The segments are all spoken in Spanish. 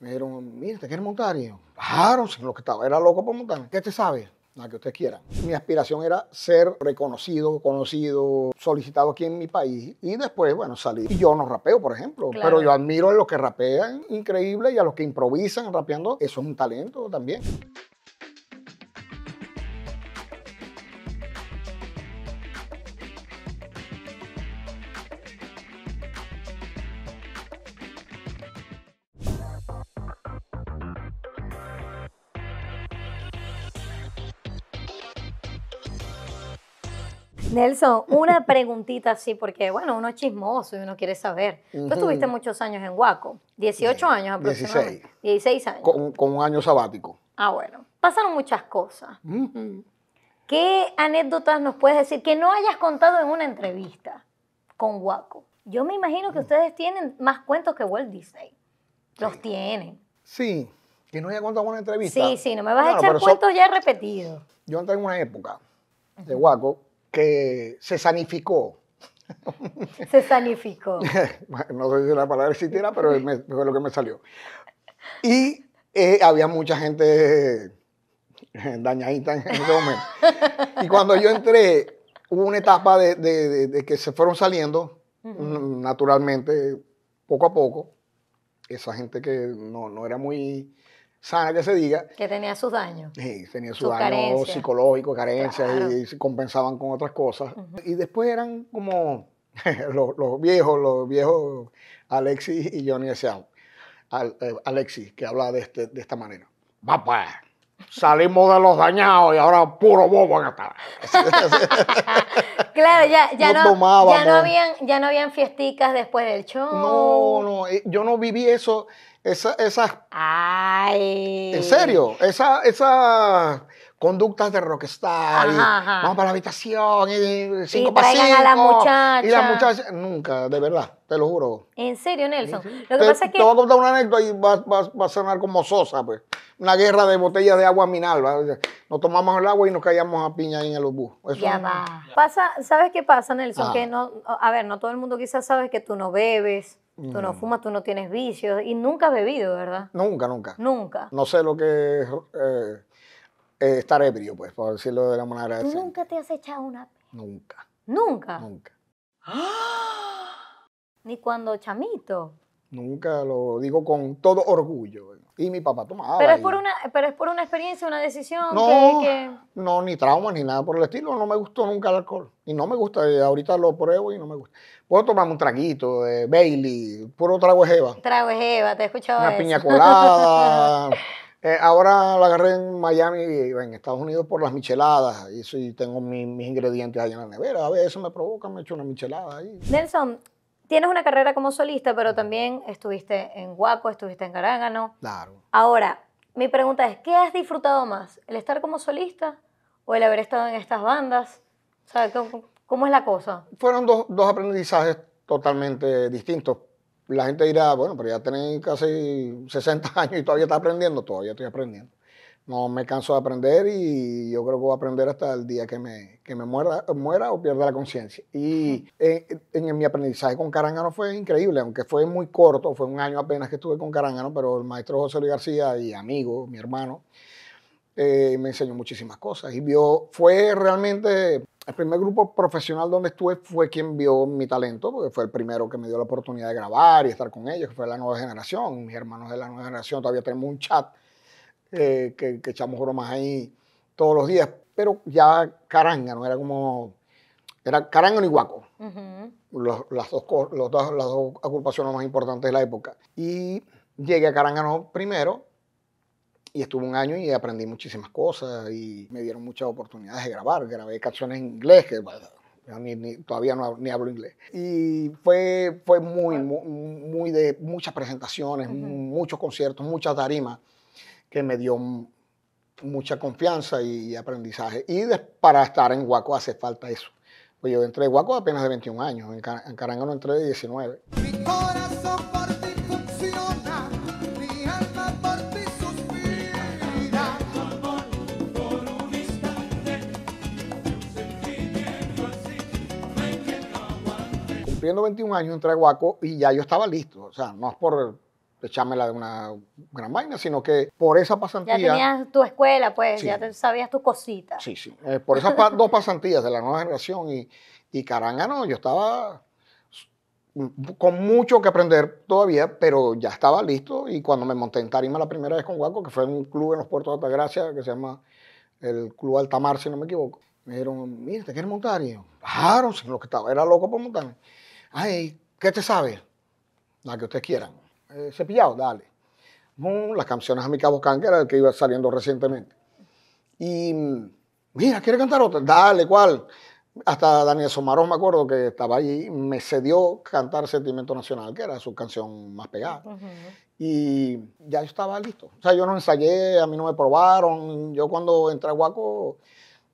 Me dijeron, mira, ¿te quieres montar? Y yo, claro, lo que estaba, era loco por montar. ¿Qué te sabe? La que usted quiera. Mi aspiración era ser reconocido, conocido, solicitado aquí en mi país y después, bueno, salir. Y yo no rapeo, por ejemplo, pero yo admiro a los que rapean increíble y a los que improvisan rapeando. Eso es un talento también. Nelson, una preguntita así, porque bueno, uno es chismoso y uno quiere saber. Tú estuviste muchos años en Waco. 18 años aproximadamente. 16. 16 años. Con, un año sabático. Ah, bueno. Pasaron muchas cosas. ¿Qué anécdotas nos puedes decir que no hayas contado en una entrevista con Waco? Yo me imagino que ustedes tienen más cuentos que Walt Disney. Los tienen. Sí, que no haya contado en una entrevista. Sí, sí, no me vas a echar cuentos ya repetidos. Yo entré en una época de Waco que se sanificó. Se sanificó. no sé si la palabra existiera, pero fue lo que me salió. Y eh, había mucha gente eh, dañadita en ese momento. Y cuando yo entré, hubo una etapa de, que se fueron saliendo naturalmente, poco a poco. Esa gente que no era muy sana que se diga. Que tenía sus daños. Sí, tenía sus, daños psicológicos, carencias, y, se compensaban con otras cosas. Y después eran como los, viejos, los viejos Alexis y Johnny decían, eh, Alexis, que hablaba de, este, de esta manera. Papá, salimos de los dañados y ahora puro bobo a estar. claro, ya, no, ya, no habían, ya no habían fiesticas después del show. No, no, eh, yo no viví eso, esa, esas... Ay. En serio, esa, esa conductas de rockstar, vamos para la habitación, y cinco y a la muchacha. Y la muchacha, nunca, de verdad, te lo juro. En serio, Nelson. Lo que pasa es que... Te voy a contar una anécdota y va, a sonar como sosa, pues. Una guerra de botellas de agua minal, no Nos tomamos el agua y nos callamos a piña ahí en el bus. ya Pasa, ¿Sabes qué pasa, Nelson? Que no, a ver, no todo el mundo quizás sabe que tú no bebes, Tú no fumas, tú no tienes vicios y nunca has bebido, ¿verdad? Nunca, nunca. Nunca. No sé lo que eh, eh, estar ebrio, pues, por decirlo de la manera. ¿Tú nunca te has echado una? Nunca. ¿Nunca? Nunca. ¡Ah! Ni cuando chamito. Nunca lo digo con todo orgullo. Y mi papá tomaba. Pero es por una, pero es por una experiencia, una decisión no, No, ni trauma, ni nada por el estilo. No me gustó nunca el alcohol. Y no me gusta. Ahorita lo pruebo y no me gusta. Puedo tomarme un traguito de Bailey, puro trago de jeva. Trago de jeva, te he escuchado Una piña colada. Eh, ahora la agarré en Miami, y en Estados Unidos, por las micheladas. Y tengo mis ingredientes allá en la nevera. A veces eso me provoca, me echo una michelada ahí. Nelson, tienes una carrera como solista, pero también estuviste en Guaco, estuviste en Carágano. Claro. Ahora, mi pregunta es, ¿qué has disfrutado más? ¿El estar como solista o el haber estado en estas bandas? O sea, ¿cómo, cómo es la cosa? Fueron dos, dos aprendizajes totalmente distintos la gente dirá, bueno, pero ya tenés casi 60 años y todavía está aprendiendo, todavía estoy aprendiendo. No me canso de aprender y yo creo que voy a aprender hasta el día que me, me muera, o pierda la conciencia. Y en, mi aprendizaje con Carangano fue increíble, aunque fue muy corto, fue un año apenas que estuve con Carangano, pero el maestro José Luis García y amigo, mi hermano, eh, me enseñó muchísimas cosas y vio, fue realmente el primer grupo profesional donde estuve fue quien vio mi talento, porque fue el primero que me dio la oportunidad de grabar y estar con ellos, que fue la nueva generación. Mis hermanos de la nueva generación todavía tenemos un chat eh, que, echamos bromas ahí todos los días, pero ya Carángano era como. Era Carángano y Guaco. las, dos, las dos ocupaciones más importantes de la época. Y llegué a Carángano primero y estuve un año y aprendí muchísimas cosas y me dieron muchas oportunidades de grabar. Grabé canciones en inglés, que todavía no ni hablo inglés. Y fue, fue muy, muy, de muchas presentaciones, muchos conciertos, muchas tarimas, que me dio mucha confianza y, aprendizaje. Y para estar en Guaco hace falta eso. Pues yo entré en Guaco apenas de 21 años, en, Caranga no entré de 19. cumpliendo 21 años entré a Guaco y ya yo estaba listo. O sea, no es por echármela de una gran vaina, sino que por esa pasantía... Ya tenías tu escuela, pues, ya sabías tu cositas. Sí, sí. Eh, por esas dos pasantías de la nueva generación y, y caranga, no, yo estaba con mucho que aprender todavía, pero ya estaba listo y cuando me monté en tarima la primera vez con Guaco, que fue en un club en los puertos de Altagracia que se llama el Club Altamar, si no me equivoco, me dijeron, mira, ¿te quieres montar? Y yo, claro, lo que estaba era loco por montarme ay, ¿qué te sabe? La que ustedes quieran. Eh, cepillado, dale. las canciones a mi cabo que era el que iba saliendo recientemente. Y mira, ¿quiere cantar otra? Dale, ¿cuál? Hasta Daniel Somarón, me acuerdo que estaba allí, me cedió cantar Sentimiento Nacional, que era su canción más pegada. Y ya estaba listo. O sea, yo no ensayé, a mí no me probaron. Yo cuando entré a Guaco,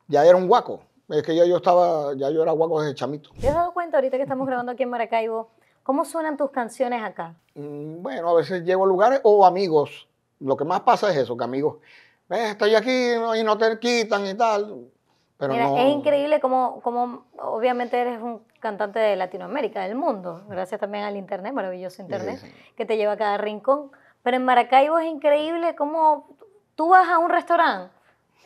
ya era un guaco. Es que ya yo estaba, ya yo era guaco desde chamito. ¿Te has dado cuenta ahorita que estamos grabando aquí en Maracaibo? ¿Cómo suenan tus canciones acá? Mm, bueno, a veces llego a lugares o amigos. Lo que más pasa es eso, que amigos, estoy aquí y no te quitan y tal. Pero no... es increíble como, cómo obviamente eres un cantante de Latinoamérica, del mundo, gracias también al internet, maravilloso internet, que te lleva a cada rincón. Pero en Maracaibo es increíble como tú vas a un restaurante,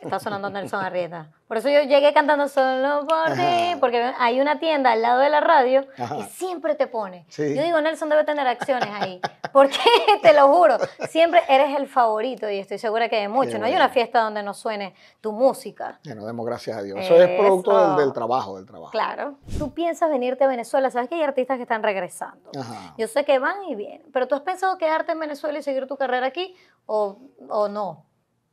está sonando Nelson Arrieta, por eso yo llegué cantando solo por ti, porque hay una tienda al lado de la radio y siempre te pone. Yo digo, Nelson debe tener acciones ahí, porque te lo juro, siempre eres el favorito y estoy segura que de mucho. No hay una fiesta donde no suene tu música. Que demos gracias a Dios. Eso, es producto del, trabajo, del trabajo. Claro. Tú piensas venirte a Venezuela, sabes que hay artistas que están regresando. Yo sé que van y vienen, pero tú has pensado quedarte en Venezuela y seguir tu carrera aquí o, o no?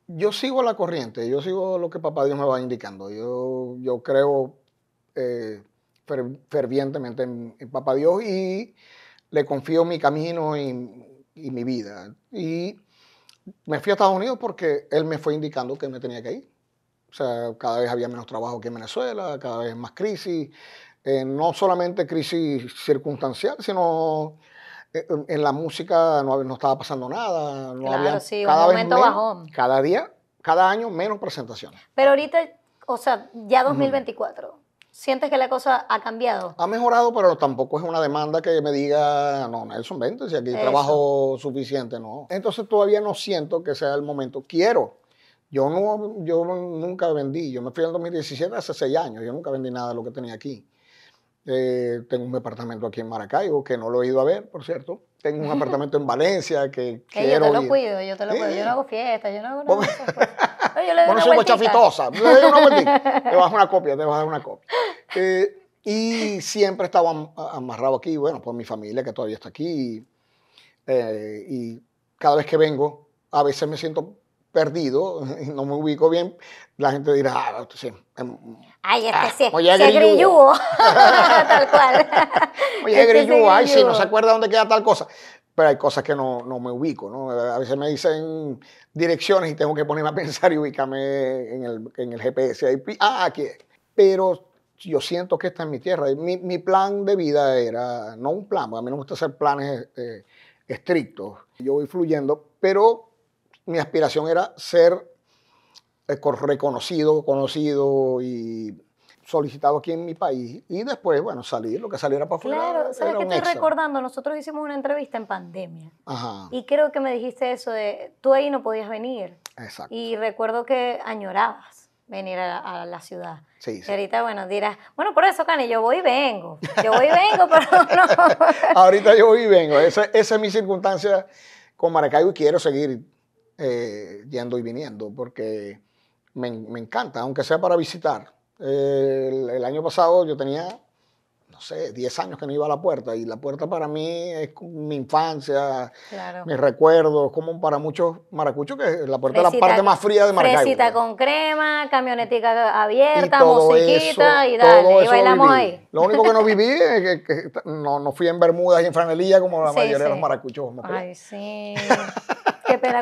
yo sigo la corriente, yo sigo lo que papá Dios me va indicando. Yo, yo creo eh, fervientemente en, papá Dios y le confío mi camino y, mi vida. Y me fui a Estados Unidos porque él me fue indicando que me tenía que ir. O sea, cada vez había menos trabajo aquí en Venezuela, cada vez más crisis, eh, no solamente crisis circunstancial, sino eh, en la música no, estaba pasando nada. No claro, sí, cada momento Cada día, cada año menos presentaciones. Pero ahorita, o sea, ya 2024, ¿sientes que la cosa ha cambiado? Ha mejorado, pero tampoco es una demanda que me diga, no, Nelson, vente, si aquí trabajo suficiente, no. Entonces todavía no siento que sea el momento. Quiero. Yo, no, yo nunca vendí, yo me fui en 2017 hace seis años, yo nunca vendí nada de lo que tenía aquí. Eh, tengo un departamento aquí en Maracaibo que no lo he ido a ver, por cierto. Tengo un apartamento en Valencia que hey, Yo te lo cuido, yo te lo cuido. Yo no hago fiestas, yo no hago nada. yo le doy bueno, una soy muy Le doy una te vas una copia, te vas a dar una copia. Eh, y siempre he estado amarrado aquí, bueno, por mi familia que todavía está aquí. Eh, y cada vez que vengo, a veces me siento perdido, no me ubico bien, la gente dirá, ah, pues, sí. Em, ay, este sí, se grillúo, tal cual. Oye, ay, sí, no se acuerda dónde queda tal cosa. Pero hay cosas que no, me ubico, ¿no? A veces me dicen direcciones y tengo que ponerme a pensar y ubicarme en el, GPS. ah, aquí Pero yo siento que está en mi tierra. Mi, mi, plan de vida era, no un plan, porque a mí no me gusta hacer planes eh, estrictos. Yo voy fluyendo, pero mi aspiración era ser eh, reconocido, conocido y solicitado aquí en mi país y después, bueno, salir, lo que saliera para afuera. Claro, ¿sabes qué estoy recordando? Nosotros hicimos una entrevista en pandemia Ajá. y creo que me dijiste eso de tú ahí no podías venir. Exacto. Y recuerdo que añorabas venir a, la ciudad. Sí, sí. Y ahorita, bueno, dirás, bueno, por eso, Cani, yo voy y vengo. Yo voy y vengo, pero no. ahorita yo voy y vengo. esa es mi circunstancia con Maracaibo y quiero seguir eh, yendo y viniendo, porque me, encanta, aunque sea para visitar. el, año pasado yo tenía, no sé, 10 años que no iba a la puerta, y la puerta para mí es mi infancia, claro. mis recuerdos, como para muchos maracuchos, que la puerta es la parte más fría de Maracaibo. Fresita pues. con crema, camionetica abierta, musiquita, y dale, y bailamos ahí. Lo único que no viví es que, no, fui en Bermudas y en franelilla como la mayoría de los maracuchos. Pues. Ay, sí.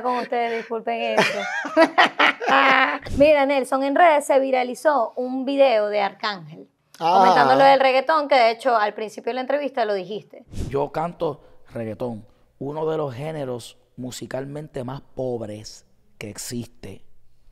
con ustedes, disculpen Mira, Nelson, en redes se viralizó un video de Arcángel. Ah. comentándolo del reggaetón, que de hecho al principio de la entrevista lo dijiste. Yo canto reggaetón, uno de los géneros musicalmente más pobres que existe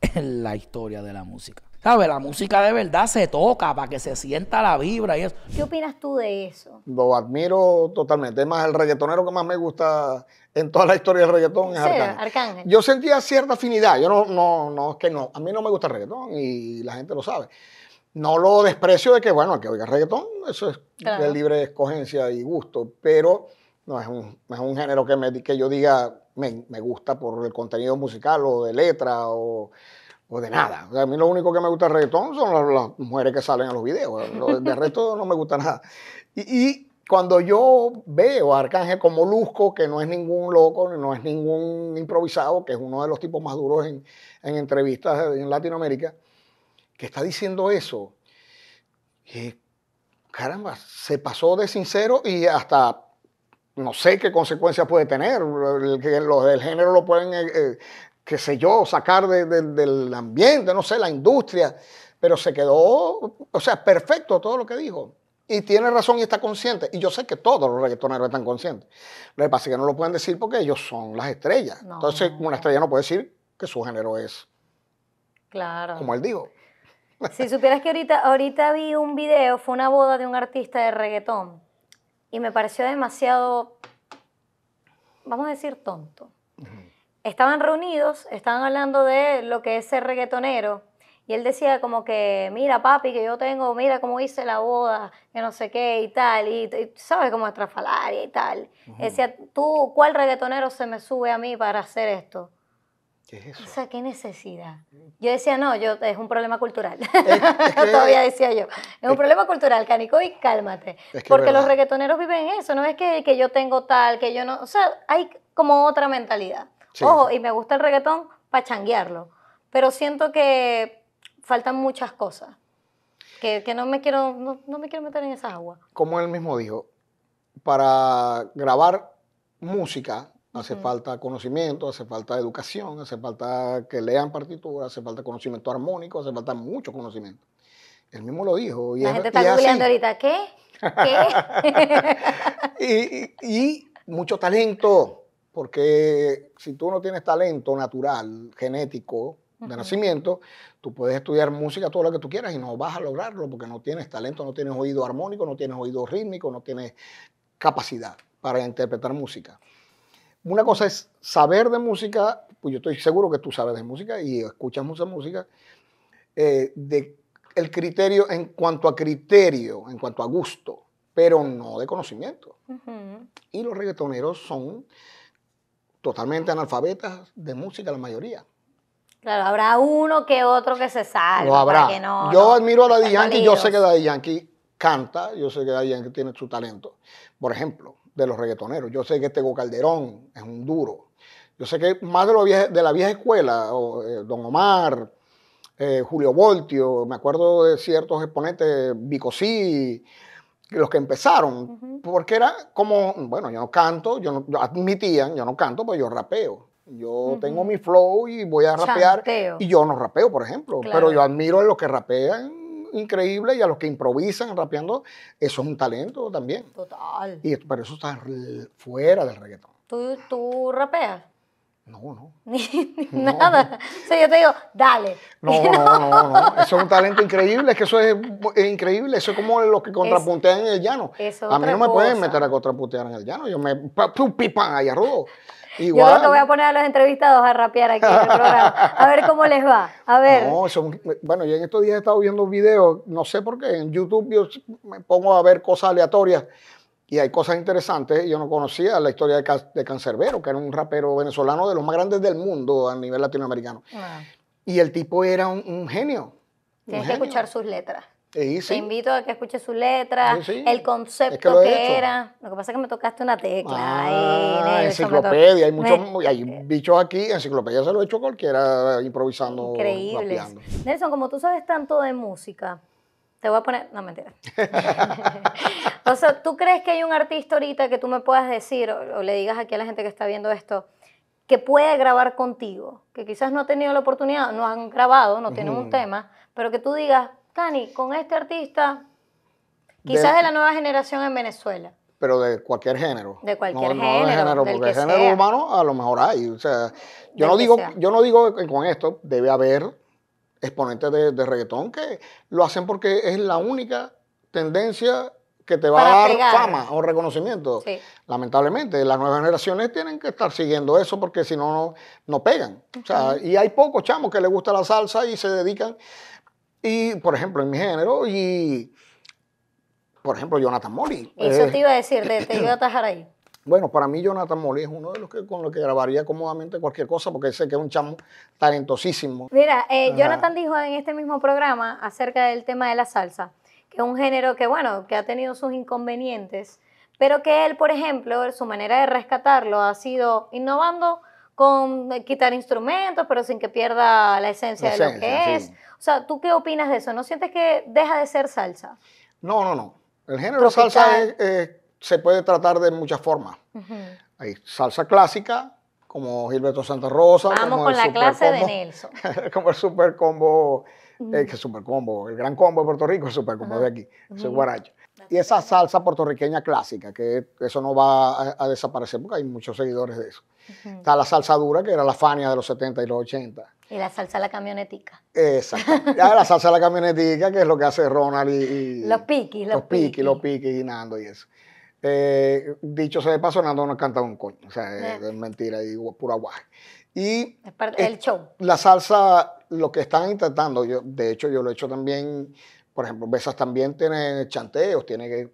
en la historia de la música. ¿Sabes? La música de verdad se toca para que se sienta la vibra y eso. ¿Qué opinas tú de eso? Lo admiro totalmente. Es más, el reggaetonero que más me gusta en toda la historia del reggaetón es Arcángel. Yo sentía cierta afinidad. Yo no, no, no, es que no. A mí no me gusta el reggaetón y la gente lo sabe. No lo desprecio de que, bueno, el que oiga reggaetón, eso es de libre escogencia y gusto, pero no es un, es un género que, me, que yo diga me, me gusta por el contenido musical o de letra o o de nada. a mí lo único que me gusta el reggaetón son las, mujeres que salen a los videos. De resto no me gusta nada. Y, cuando yo veo a Arcángel como Luzco, que no es ningún loco, no es ningún improvisado, que es uno de los tipos más duros en, entrevistas en Latinoamérica, que está diciendo eso, caramba, se pasó de sincero y hasta no sé qué consecuencias puede tener. Que Los del género lo pueden eh, eh, que sé yo, sacar del ambiente, no sé, la industria, pero se quedó, o sea, perfecto todo lo que dijo. Y tiene razón y está consciente. Y yo sé que todos los reggaetoneros están conscientes. Lo que pasa es que no lo pueden decir porque ellos son las estrellas. Entonces, una estrella no puede decir que su género es. Claro. Como él dijo. Si supieras que ahorita, ahorita vi un video, fue una boda de un artista de reggaetón. Y me pareció demasiado, vamos a decir, tonto estaban reunidos, estaban hablando de lo que es ser reggaetonero. Y él decía como que, mira papi, que yo tengo, mira cómo hice la boda, que no sé qué y tal, y, sabes cómo es y tal. Decía, tú, ¿cuál reggaetonero se me sube a mí para hacer esto? ¿Qué es eso? O sea, qué necesidad. Yo decía, no, yo, es un problema cultural. Todavía decía yo. Es un problema cultural, Canico, y cálmate. porque los reggaetoneros viven eso, no es que, que yo tengo tal, que yo no. O sea, hay como otra mentalidad. Ojo, y me gusta el reggaetón para changuearlo, pero siento que faltan muchas cosas, que, que no, me quiero, no, me quiero meter en esas aguas. Como él mismo dijo, para grabar música hace falta conocimiento, hace falta educación, hace falta que lean partituras, hace falta conocimiento armónico, hace falta mucho conocimiento. Él mismo lo dijo. Y La gente está googleando ahorita, ¿qué? ¿Qué? y mucho talento porque si tú no tienes talento natural, genético, de nacimiento, tú puedes estudiar música todo lo que tú quieras y no vas a lograrlo porque no tienes talento, no tienes oído armónico, no tienes oído rítmico, no tienes capacidad para interpretar música. Una cosa es saber de música, pues yo estoy seguro que tú sabes de música y escuchas mucha música, eh, de el criterio en cuanto a criterio, en cuanto a gusto, pero no de conocimiento. Y los reggaetoneros son totalmente analfabetas de música, la mayoría. Claro, habrá uno que otro que se salva. yo admiro a Daddy Yankee, yo sé que Daddy Yankee canta, yo sé que Daddy Yankee tiene su talento. Por ejemplo, de los reggaetoneros, yo sé que Tego Calderón es un duro. Yo sé que más de, de la vieja escuela, eh, Don Omar, eh, Julio Voltio, me acuerdo de ciertos exponentes, Bicosí, los que empezaron, porque era como, bueno, yo no canto, yo no, admitían, yo no canto, pues yo rapeo. Yo tengo mi flow y voy a rapear. Y yo no rapeo, por ejemplo, pero yo admiro a los que rapean increíble y a los que improvisan rapeando, eso es un talento también. Total. Y, pero eso está fuera del reggaetón. ¿Tú, tú rapeas? No, no. Ni, nada. O sea, yo te digo, dale. No, no, no, no, Eso es un talento increíble, es que eso es, increíble. Eso es como los que contrapuntean en el llano. Eso a mí no me pueden meter a contrapuntear en el llano. Yo me pipan allá rudo. Igual. Yo te voy a poner a los entrevistados a rapear aquí en el programa. A ver cómo les va. A ver. No, bueno, yo en estos días he estado viendo videos, no sé por qué, en YouTube yo me pongo a ver cosas aleatorias y hay cosas interesantes. Yo no conocía la historia de, Cancerbero, que era un rapero venezolano de los más grandes del mundo a nivel latinoamericano. Y el tipo era un, genio. Tienes que escuchar sus letras. Te invito a que escuches sus letras, el concepto que, era. Lo que pasa es que me tocaste una tecla. Ah, enciclopedia. Hay muchos bichos aquí. Enciclopedia se lo he hecho cualquiera improvisando. Increíble. Nelson, como tú sabes tanto de música, te voy a poner. No, mentira. o sea, ¿tú crees que hay un artista ahorita que tú me puedas decir o, le digas aquí a la gente que está viendo esto que puede grabar contigo? Que quizás no ha tenido la oportunidad, no han grabado, no tienen un tema, pero que tú digas, Cani, con este artista, quizás de, la nueva generación en Venezuela. Pero de cualquier género. De cualquier género. No de género, porque género humano a lo mejor hay. O sea, yo no, digo, yo no digo que con esto debe haber exponentes de, reggaetón que lo hacen porque es la única tendencia que te va a dar fama o reconocimiento. Lamentablemente, las nuevas generaciones tienen que estar siguiendo eso porque si no, no, pegan. y hay pocos chamos que les gusta la salsa y se dedican. Y, por ejemplo, en mi género, y por ejemplo, Jonathan Mori. Eso eh, te iba a decir, te, iba a atajar ahí. Bueno, para mí Jonathan Molly es uno de los que con los que grabaría cómodamente cualquier cosa porque sé que es un chamo talentosísimo. Mira, eh, Jonathan dijo en este mismo programa acerca del tema de la salsa, que es un género que, bueno, que ha tenido sus inconvenientes, pero que él, por ejemplo, su manera de rescatarlo ha sido innovando con quitar instrumentos, pero sin que pierda la esencia, de lo que es. O sea, ¿tú qué opinas de eso? ¿No sientes que deja de ser salsa? No, no, no. El género salsa es se puede tratar de muchas formas. Hay salsa clásica, como Gilberto Santa Rosa. Vamos con la clase de Nelson. como el super combo, eh, super combo, el gran combo de Puerto Rico, el super combo de aquí, el guaracho. Y esa salsa puertorriqueña clásica, que eso no va a, desaparecer porque hay muchos seguidores de eso. Está la salsa dura, que era la Fania de los 70 y los 80. Y la salsa a la camionetica. Exacto. la salsa a la camionetica, que es lo que hace Ronald y. los piquis. los, piquis, Los piquis, y Nando y eso. Eh, dicho sea de paso, Nando no canta un coño. O sea, eh. es, mentira y pura guaje. Y es show. La salsa, lo que están intentando, yo, de hecho, yo lo he hecho también, por ejemplo, Besas también tiene chanteos, tiene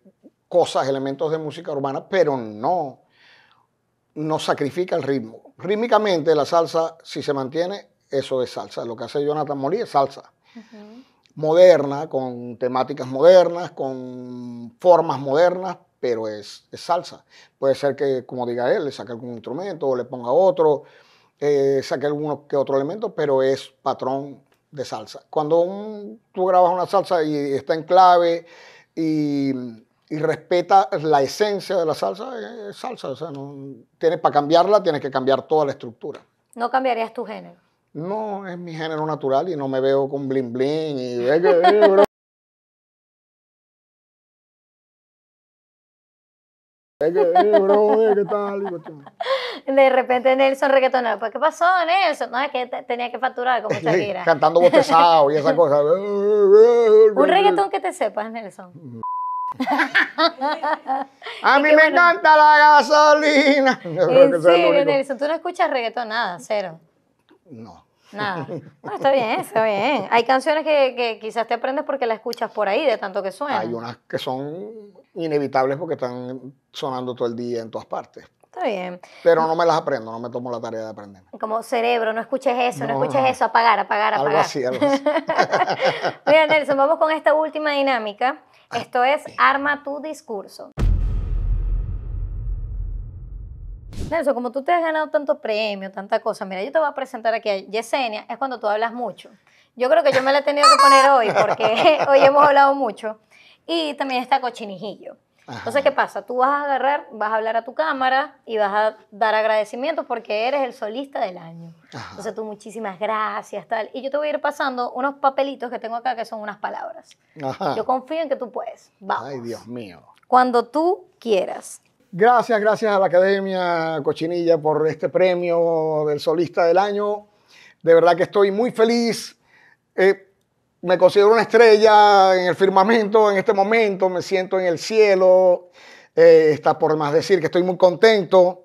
cosas, elementos de música urbana, pero no, no sacrifica el ritmo. Rítmicamente, la salsa, si se mantiene, eso es salsa. Lo que hace Jonathan Morí es salsa. Moderna, con temáticas modernas, con formas modernas, pero es, salsa. Puede ser que, como diga él, le saque algún instrumento o le ponga otro, eh, saque alguno que otro elemento, pero es patrón de salsa. Cuando tú grabas una salsa y está en clave y, respeta la esencia de la salsa, es salsa. O sea, no, tienes, para cambiarla tienes que cambiar toda la estructura. ¿No cambiarías tu género? No, es mi género natural y no me veo con bling bling y Eh, eh, De repente Nelson reggaetonero, pues ¿qué pasó Nelson? No, es que tenía que facturar como Shakira. Cantando botezado y esa cosa. Un reggaetón que te sepas, Nelson. A mí me encanta la gasolina. En Nelson, tú no escuchas reggaetón, nada, cero. No. Nada. está bien, está bien. Hay canciones que, quizás te aprendes porque las escuchas por ahí, de tanto que suenan. Hay unas que son inevitables porque están sonando todo el día en todas partes. Está bien. Pero no me las aprendo, no me tomo la tarea de aprender. Como cerebro, no escuches eso, no, escuches eso, apagar, apagar, apagar. Algo así, algo así. Mira, Nelson, vamos con esta última dinámica. Esto es Arma tu discurso. Nelson, como tú te has ganado tanto premio, tanta cosa, mira, yo te voy a presentar aquí a Yesenia, es cuando tú hablas mucho. Yo creo que yo me la he tenido que poner hoy porque hoy hemos hablado mucho. Y también está Cochinijillo. Entonces, ¿qué pasa? Tú vas a agarrar, vas a hablar a tu cámara y vas a dar agradecimientos porque eres el solista del año. Entonces tú muchísimas gracias, tal. Y yo te voy a ir pasando unos papelitos que tengo acá que son unas palabras. Yo confío en que tú puedes. Vamos. Ay, Dios mío. Cuando tú quieras. Gracias, gracias a la Academia Cochinilla por este premio del Solista del Año. De verdad que estoy muy feliz. Eh, me considero una estrella en el firmamento en este momento, me siento en el cielo. Eh, está por más decir que estoy muy contento.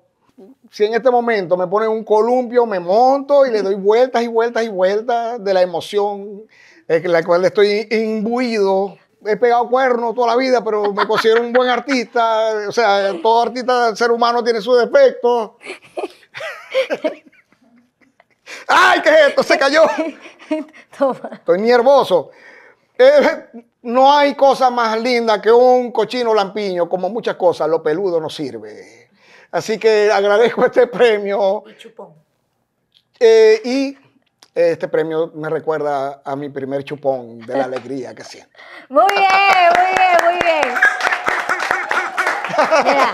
Si en este momento me ponen un columpio, me monto y le doy vueltas y vueltas y vueltas de la emoción eh, en la cual estoy imbuido he pegado cuernos toda la vida, pero me considero un buen artista. O sea, todo artista, ser humano tiene sus defectos. ¡Ay, qué es esto! ¡Se cayó! Estoy nervioso. Eh, no hay cosa más linda que un cochino lampiño, como muchas cosas, lo peludo no sirve. Así que agradezco este premio. y eh, este premio me recuerda a mi primer chupón de la alegría que siento. Muy bien, muy bien, muy bien. Mira,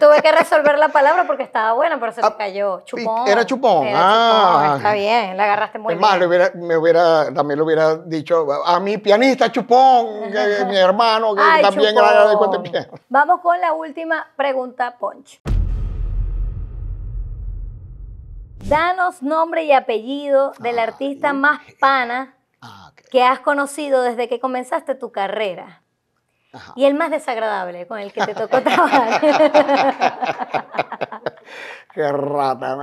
tuve que resolver la palabra porque estaba buena, pero se me ah, cayó. Chupón. Era chupón. ah, Está bien, la agarraste muy es bien. Más, me hubiera, también le hubiera dicho a mi pianista chupón, que, mi hermano, que también era de cuenta Vamos con la última pregunta, Ponch. Danos nombre y apellido del ah, artista más pana ah, que has conocido desde que comenzaste tu carrera. Y el más desagradable con el que te tocó trabajar. Qué rata.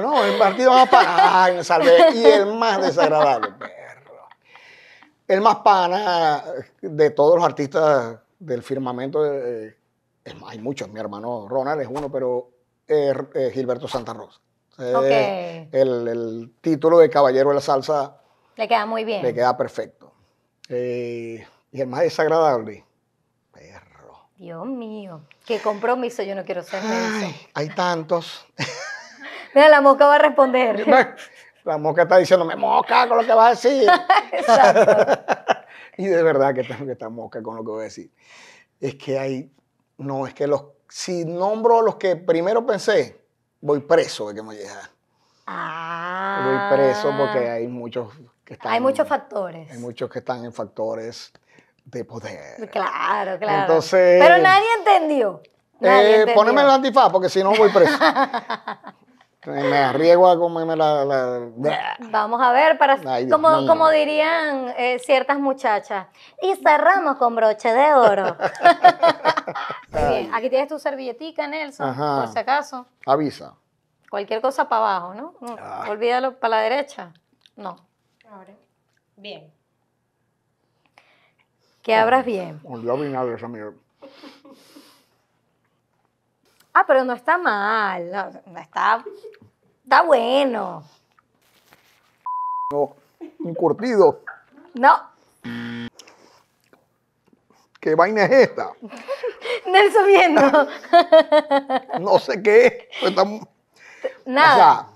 no, el partido más pana. Ay, Y el más desagradable, El más pana de todos los artistas del firmamento. Eh, hay muchos. Mi hermano Ronald es uno, pero eh, eh Gilberto Santa Rosa. Eh, el, título de Caballero de la Salsa. Le queda muy bien. Le queda perfecto. Eh, y el más desagradable, perro. Dios mío, qué compromiso, yo no quiero ser Ay, eso. Hay tantos. Mira, la mosca va a responder. La mosca está diciendo, me mosca con lo que vas a decir. y de verdad que tengo que estar mosca con lo que voy a decir. Es que hay, no, es que los, si nombro los que primero pensé, voy preso de que me Ah. Voy preso porque ah. hay muchos que están. Hay muchos factores. Hay muchos que están en factores de poder. Claro, claro. Entonces, Pero nadie entendió. eh, Poneme el antifaz porque si no voy preso. Me arriesgo a comerme la... Vamos a ver, para, como, dirían eh, ciertas muchachas, y cerramos con broche de oro. aquí tienes tu servilletica, Nelson, por si acaso. Avisa. Cualquier cosa para abajo, ¿no? Mm, ah. Olvídalo para la derecha. No. Bien. Que abras bien. Ah, pero no está mal, no, está, está bueno. No, un curtido. No. ¿Qué vaina es esta? Nelson viendo. no sé qué es. Nada.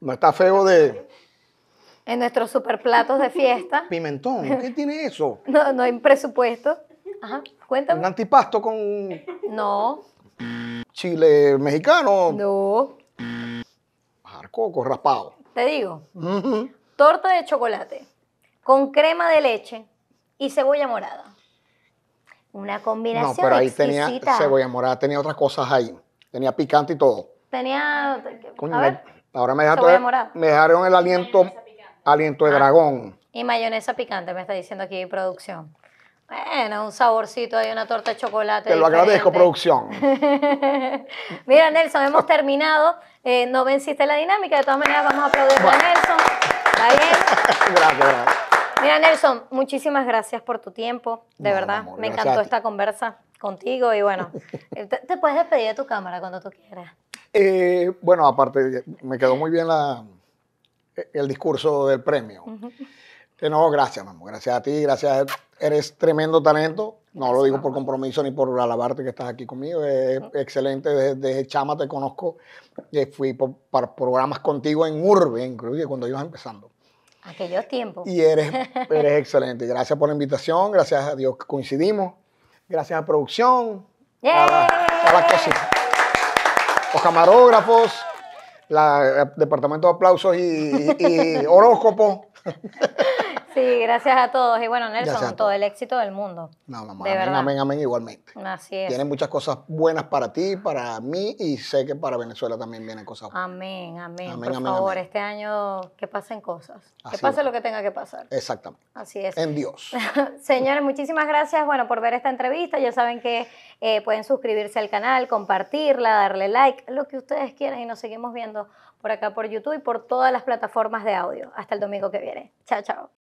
no está feo de. En nuestros super platos de fiesta. Pimentón, ¿qué tiene eso? No, no hay presupuesto. Ajá, cuéntame. ¿Un antipasto con.? No chile mexicano. No. Jarco, raspado. Te digo. Torta de chocolate con crema de leche y cebolla morada. Una combinación No, pero ahí tenía cebolla morada, tenía otras cosas ahí. Tenía picante y todo. Tenía... ahora me dejaron, el aliento, aliento de ah, dragón. Y mayonesa picante, me está diciendo aquí producción. Bueno, un saborcito ahí, una torta de chocolate. Te lo agradezco, producción. Mira, Nelson, hemos terminado. Eh, no venciste la dinámica, de todas maneras vamos a aplaudir a Nelson. Está Gracias, gracias. Mira, Nelson, muchísimas gracias por tu tiempo. De verdad, me encantó esta conversa contigo y bueno, eh, te, puedes despedir de tu cámara cuando tú quieras. Eh, bueno, aparte, me quedó muy bien la, el discurso del premio. Que no, gracias, mamá. Gracias a ti, gracias Eres tremendo talento. No lo digo por compromiso ni por alabarte que estás aquí conmigo. Es excelente. Desde, Chama te conozco. Eh, fui para programas contigo en Urbe, inclusive cuando ibas empezando. Aquellos tiempos. Y eres, eres excelente. Gracias por la invitación. Gracias a Dios que coincidimos. Gracias a producción. A, la, Los camarógrafos, la, departamento de aplausos y, y, y Sí, gracias a todos. Y bueno, Nelson, todo. el éxito del mundo. No, mamá, de amén, verdad. amén, amén, igualmente. Así es. Tienen muchas cosas buenas para ti, para mí y sé que para Venezuela también vienen cosas buenas. Amén, amén. Por favor, este año que pasen cosas. que pase lo que tenga que pasar. Exactamente. Así es. En Dios. Señores, muchísimas gracias, bueno, por ver esta entrevista. Ya saben que eh, pueden suscribirse al canal, compartirla, darle like, lo que ustedes quieran y nos seguimos viendo por acá por YouTube y por todas las plataformas de audio. Hasta el domingo que viene. Chao, chao.